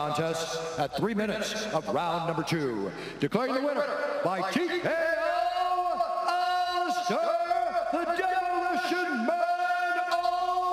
contest at three minutes of round number two. Declaring the winner by TKO Alistair, the Demolition Man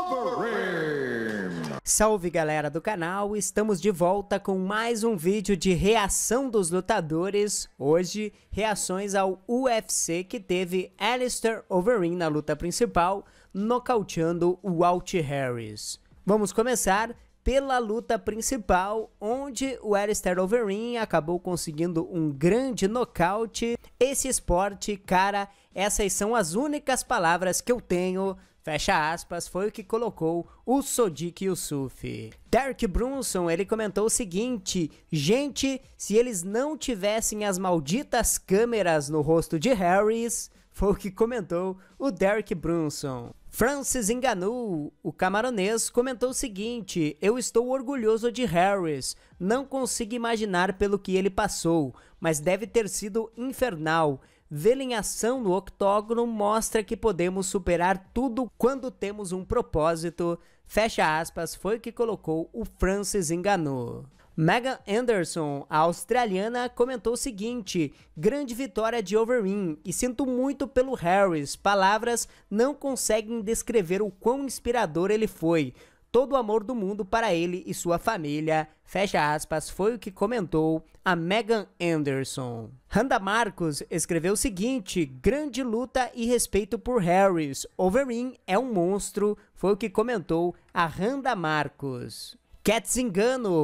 Overeem. Salve galera do canal, estamos de volta com mais um vídeo de reação dos lutadores. Hoje, reações ao UFC que teve Alistair Overeem na luta principal, nocauteando o Walt Harris. Vamos começar pela luta principal, onde o Alistair Overeem acabou conseguindo um grande nocaute. Esse esporte, cara, essas são as únicas palavras que eu tenho fecha aspas, foi o que colocou o Sodiq Yusuf. Derek Brunson, ele comentou o seguinte, gente, se eles não tivessem as malditas câmeras no rosto de Harris, foi o que comentou o Derek Brunson. Francis Enganu, o camaronês, comentou o seguinte: Eu estou orgulhoso de Harris. Não consigo imaginar pelo que ele passou, mas deve ter sido infernal. Vê-lo em ação no octógono mostra que podemos superar tudo quando temos um propósito. Fecha aspas, foi o que colocou o Francis Enganu. Megan Anderson, a australiana, comentou o seguinte: grande vitória de Overeem e sinto muito pelo Harris. Palavras não conseguem descrever o quão inspirador ele foi. Todo o amor do mundo para ele e sua família. Fecha aspas, foi o que comentou a Megan Anderson. Randa Marcos escreveu o seguinte: grande luta e respeito por Harris. Overeem é um monstro, foi o que comentou a Randa Marcos. Cat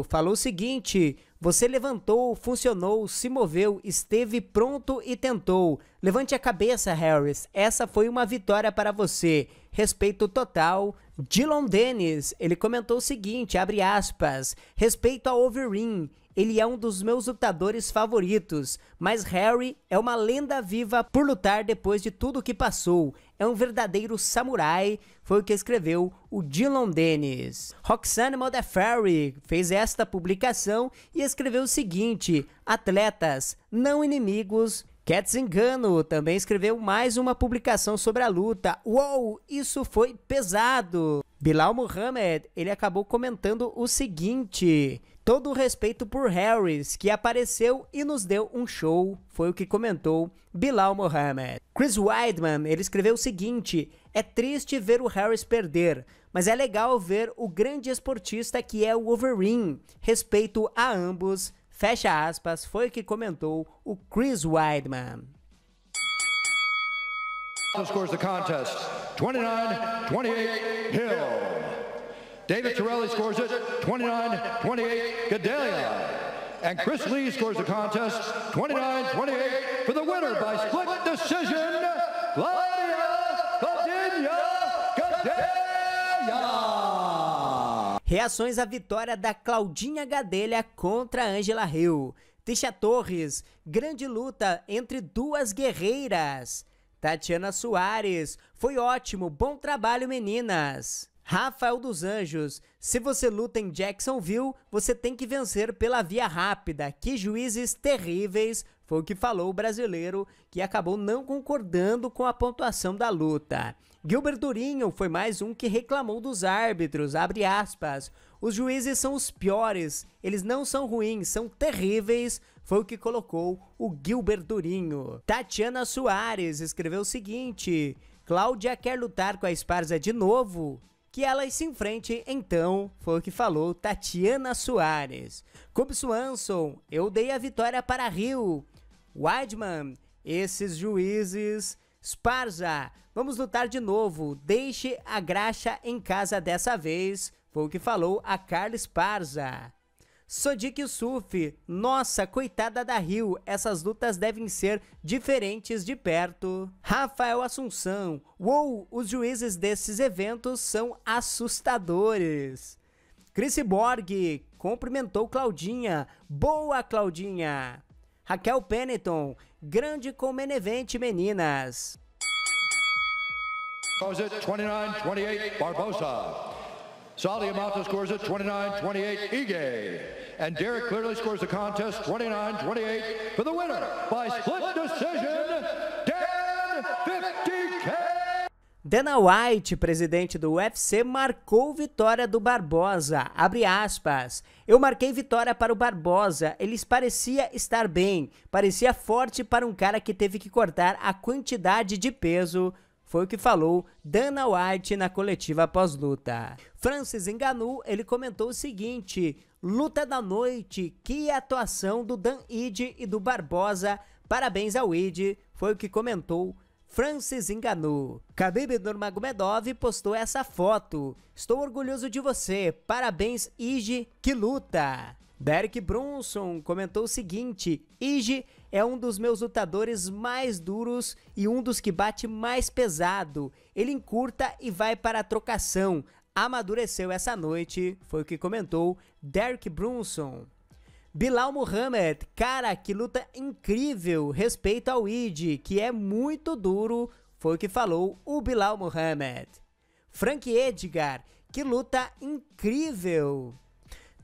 falou o seguinte: você levantou, funcionou, se moveu, esteve pronto e tentou. Levante a cabeça, Harris. Essa foi uma vitória para você. Respeito total Dylan Dennis, ele comentou o seguinte, abre aspas, respeito a Overeem, ele é um dos meus lutadores favoritos, mas Harry é uma lenda viva por lutar depois de tudo o que passou. É um verdadeiro samurai, foi o que escreveu o Dylan Dennis. Roxanne Modafferi fez esta publicação e escreveu o seguinte: Atletas, não inimigos, Cats Engano também escreveu mais uma publicação sobre a luta. Uou, isso foi pesado! Bilal Muhammad, ele acabou comentando o seguinte: todo o respeito por Harris, que apareceu e nos deu um show, foi o que comentou Bilal Mohamed. Chris Weidman, ele escreveu o seguinte: é triste ver o Harris perder, mas é legal ver o grande esportista que é o Overeem. Respeito a ambos, fecha aspas, foi o que comentou o Chris Weidman. Scores the contest 29-28 Hill. David Torelli scores it 29-28 Gedalia. And Chris Lee scores the contest 29-28 for the winner by split decision. Reações à vitória da Claudinha Gadelha contra Angela Hill. Tisha Torres, grande luta entre duas guerreiras. Tatiana Soares, foi ótimo, bom trabalho meninas. Rafael dos Anjos, se você luta em Jacksonville, você tem que vencer pela via rápida. Que juízes terríveis foi o que falou o brasileiro, que acabou não concordando com a pontuação da luta. Gilbert Durinho foi mais um que reclamou dos árbitros, abre aspas. Os juízes são os piores, eles não são ruins, são terríveis, foi o que colocou o Gilbert Durinho. Tatiana Soares escreveu o seguinte, Cláudia quer lutar com a Esparza de novo? que elas se enfrentem, então, foi o que falou Tatiana Soares. Cobb Swanson, eu dei a vitória para Rio. Weidman, esses juízes. Sparza, vamos lutar de novo. Deixe a graxa em casa dessa vez. Foi o que falou a Carla Sparza. Sodik Yusuf, nossa, coitada da Rio, essas lutas devem ser diferentes de perto. Rafael Assunção, uou, os juízes desses eventos são assustadores. Chris Borg cumprimentou Claudinha, boa Claudinha. Raquel Peneton, grande com Menevente Meninas. 29-28 Barbosa. Sally Amato scores it 29-28 Ige. And Derek clearly scores the contest 29-28 for the winner by split decision, Dan 50K. Dana White, presidente do UFC, marcou vitória do Barbosa. Abre aspas. Eu marquei vitória para o Barbosa. Ele parecia estar bem, parecia forte para um cara que teve que cortar a quantidade de peso. Foi o que falou Dana White na coletiva pós-luta. Francis Enganu, ele comentou o seguinte: Luta da noite, que atuação do Dan Ide e do Barbosa. Parabéns ao Ide, foi o que comentou Francis enganou. Khabib Nurmagomedov postou essa foto. Estou orgulhoso de você. Parabéns, Ige, que luta. Derek Brunson comentou o seguinte: Ige é um dos meus lutadores mais duros e um dos que bate mais pesado. Ele encurta e vai para a trocação. Amadureceu essa noite, foi o que comentou Derek Brunson. Bilal Muhammad, cara, que luta incrível, respeito ao Id, que é muito duro, foi o que falou o Bilal Muhammad. Frank Edgar, que luta incrível.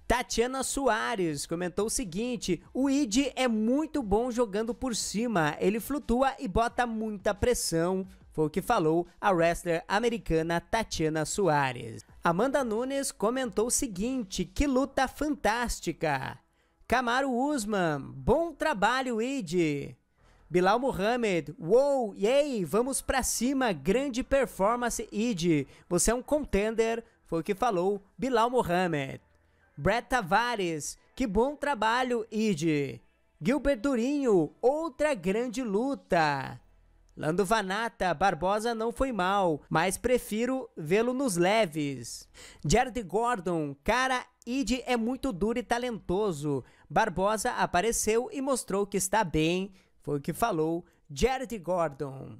Tatiana Soares comentou o seguinte: o Id é muito bom jogando por cima, ele flutua e bota muita pressão. Foi o que falou a wrestler americana Tatiana Soares. Amanda Nunes comentou o seguinte: que luta fantástica! Camaro Usman, bom trabalho, Id. Bilal Mohamed, wow, yay, vamos pra cima, grande performance, Id. Você é um contender, foi o que falou Bilal Mohamed. Brett Tavares, que bom trabalho, Id. Gilbert Durinho, outra grande luta. Lando Vanata, Barbosa não foi mal, mas prefiro vê-lo nos leves. Jared Gordon, cara, Ide é muito duro e talentoso. Barbosa apareceu e mostrou que está bem, foi o que falou Jared Gordon.